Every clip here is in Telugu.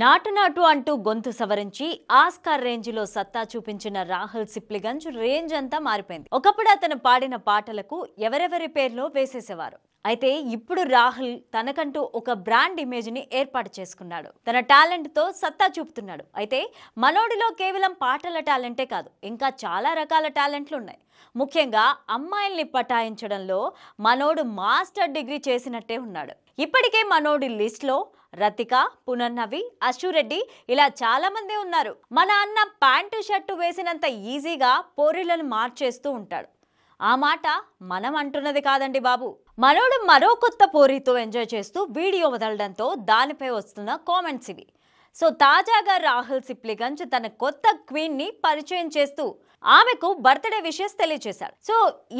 నాటునాటు అంటూ గొంతు సవరించి ఆస్కార్ రేంజ్ లో సత్తా చూపించిన రాహుల్ సిప్లిగంజ్ రేంజ్ అంతా మారిపోయింది ఒకప్పుడు అతను పాడిన పాటలకు ఎవరెవరి పేర్లో వేసేసేవారు అయితే ఇప్పుడు రాహుల్ తనకంటూ ఒక బ్రాండ్ ఇమేజ్ ని ఏర్పాటు చేసుకున్నాడు తన టాలెంట్ తో సత్తా చూపుతున్నాడు అయితే మనోడిలో కేవలం పాటల టాలెంటే కాదు ఇంకా చాలా రకాల టాలెంట్లు ఉన్నాయి ముఖ్యంగా అమ్మాయిల్ని పటాయించడంలో మనోడు మాస్టర్ డిగ్రీ చేసినట్టే ఉన్నాడు ఇప్పటికే మనోడి లిస్ట్లో రతిక పునర్నవి అశురెడ్డి ఇలా చాలా మంది ఉన్నారు మన అన్న ప్యాంటు షర్టు వేసినంత ఈజీగా పోరీలను మార్చేస్తూ ఉంటాడు ఆ మాట మనం అంటున్నది కాదండి బాబు మనోడు మరో కొత్త పోరీతో ఎంజాయ్ చేస్తూ వీడియో వదలడంతో దానిపై వస్తున్న కామెంట్స్ ఇవి సో తాజాగా రాహుల్ సిప్లిగంజ్ తన కొత్త క్వీన్ ని పరిచయం చేస్తూ ఆమెకు బర్త్డే విషయస్ తెలియజేశారు సో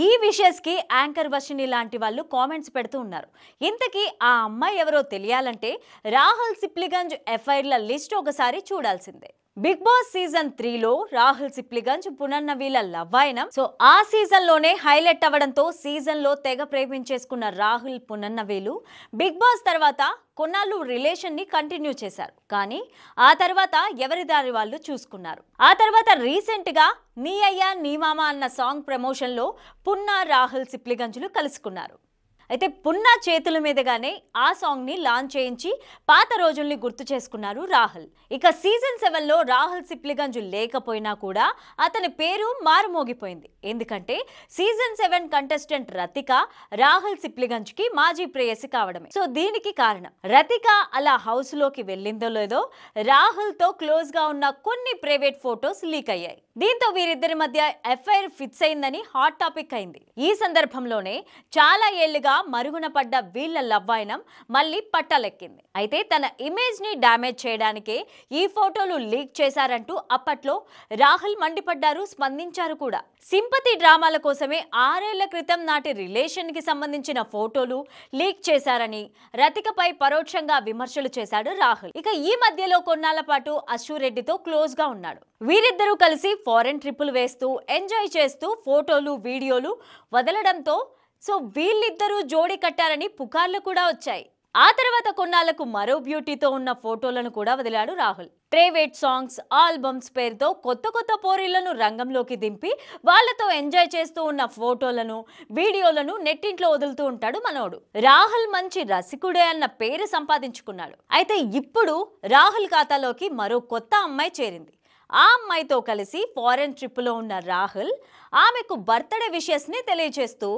ఈ విషయస్ కి యాంకర్ వర్షిని లాంటి వాళ్ళు కామెంట్స్ పెడుతూ ఉన్నారు ఇంతకీ ఆ అమ్మాయి ఎవరో తెలియాలంటే రాహుల్ సిప్లిగంజ్ ఎఫ్ఐఆర్ల లిస్ట్ ఒకసారి చూడాల్సిందే బిగ్ బాస్ సీజన్ త్రీలో రాహుల్ సిప్లిగంజ్ పునర్నవీల లవ్వాయనం సో ఆ సీజన్ లోనే హైలైట్ అవ్వడంతో సీజన్ లో తెగ ప్రేమించేసుకున్న రాహుల్ పునర్నవీలు బిగ్ బాస్ తర్వాత కొన్నాళ్ళు రిలేషన్ని కంటిన్యూ చేశారు కానీ ఆ తర్వాత ఎవరి దారి వాళ్ళు చూసుకున్నారు ఆ తర్వాత రీసెంట్గా నీ అయ్యా నీ మామ అన్న సాంగ్ ప్రమోషన్లో పున్నా రాహుల్ సిప్లిగంజులు కలుసుకున్నారు అయితే పున్నా చేతుల మీదగానే ఆ సాంగ్ ని లాంచ్ చేయించి పాత రోజుల్ని గుర్తు చేసుకున్నారు రాహుల్ ఇక సీజన్ సెవెన్ లో రాహుల్ సిప్లిగంజ్ లేకపోయినా కూడా అతని పేరు మారుమోగిపోయింది ఎందుకంటే season seven contestant Rathika Rahul Sipligunj కి మాజీ ప్రేయసి కావడమే సో దీనికి కారణం రతిక అలా హౌస్ లోకి వెళ్ళిందో లేదో రాహుల్తో గా ఉన్న కొన్ని ప్రైవేట్ ఫొటోస్ లీక్ అయ్యాయి దీంతో వీరిద్దరి మధ్య ఎఫ్ఐఆర్ ఫిక్స్ అయిందని హాట్ టాపిక్ అయింది ఈ సందర్భంలోనే చాలా ఏళ్లుగా మరుగున పడ్డ వీళ్ల లవ్వాయనం మళ్ళీ పట్టలెక్కింది అయితే తన ఇమేజ్ ని డ్యామేజ్ చేయడానికే ఈ ఫోటోలు లీక్ చేశారంటూ అప్పట్లో రాహుల్ మండిపడ్డారు స్పందించారు కూడా సింపతి డ్రామాల కోసమే ఆరేళ్ల క్రితం నాటి రిలేషన్ కి సంబంధించిన ఫోటోలు లీక్ చేశారని రతికపై పరోక్షంగా విమర్శలు చేశాడు రాహుల్ ఇక ఈ మధ్యలో కొన్నాళ్ల పాటు అశ్వరెడ్డితో గా ఉన్నాడు వీరిద్దరూ కలిసి ఫారెన్ ట్రిప్పులు వేస్తూ ఎంజాయ్ చేస్తూ ఫోటోలు వీడియోలు వదలడంతో సో వీళ్ళిద్దరూ జోడి కట్టారని పుకార్లు కూడా వచ్చాయి ఆ తర్వాత కొన్నాళ్లకు మరో బ్యూటీతో ఉన్న ఫోటోలను కూడా వదిలాడు రాహుల్ ప్రైవేట్ సాంగ్స్ ఆల్బమ్స్ పేరుతో కొత్త కొత్త పోరీలను రంగంలోకి దింపి వాళ్లతో ఎంజాయ్ చేస్తూ ఉన్న ఫోటోలను వీడియోలను నెట్టింట్లో వదులుతూ ఉంటాడు మనోడు రాహుల్ మంచి రసికుడే అన్న పేరు సంపాదించుకున్నాడు అయితే ఇప్పుడు రాహుల్ ఖాతాలోకి మరో కొత్త అమ్మాయి చేరింది ఆ అమ్మాయితో కలిసి ఫారెన్ ట్రిప్లో ఉన్న రాహుల్ ఆమెకు బర్త్డే విషయస్ని తెలియజేస్తూ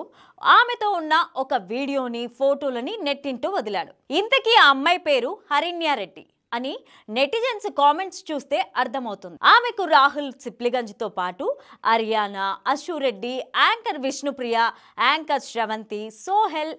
ఆమెతో ఉన్న ఒక వీడియోని ఫోటోలని నెట్టింటూ వదిలాడు ఇంతకీ ఆ అమ్మాయి పేరు హరిణ్యారెడ్డి అని నెటిజన్స్ కామెంట్స్ చూస్తే అర్థమవుతుంది ఆమెకు రాహుల్ సిప్లిగంజ్తో పాటు Ariyana Ashu Reddy anchor Vishnupriya anchor Sravanthi Sohel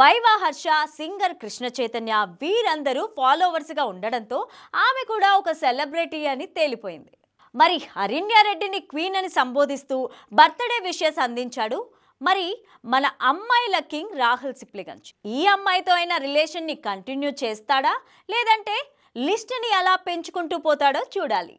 Viva Harsha singer Krishna Chaitanya వీరందరూ ఫాలోవర్స్గా ఉండడంతో ఆమె కూడా ఒక సెలబ్రిటీ అని తేలిపోయింది మరి హరిణ్యారెడ్డిని క్వీన్ అని సంబోధిస్తూ బర్త్డే విషయస్ అందించాడు మరి మన అమ్మాయిల కింగ్ రాహుల్ సిప్లిగంజ్ ఈ అమ్మాయితో అయిన రిలేషన్ని కంటిన్యూ చేస్తాడా లేదంటే లిస్ట్ని ఎలా పెంచుకుంటూ పోతాడో చూడాలి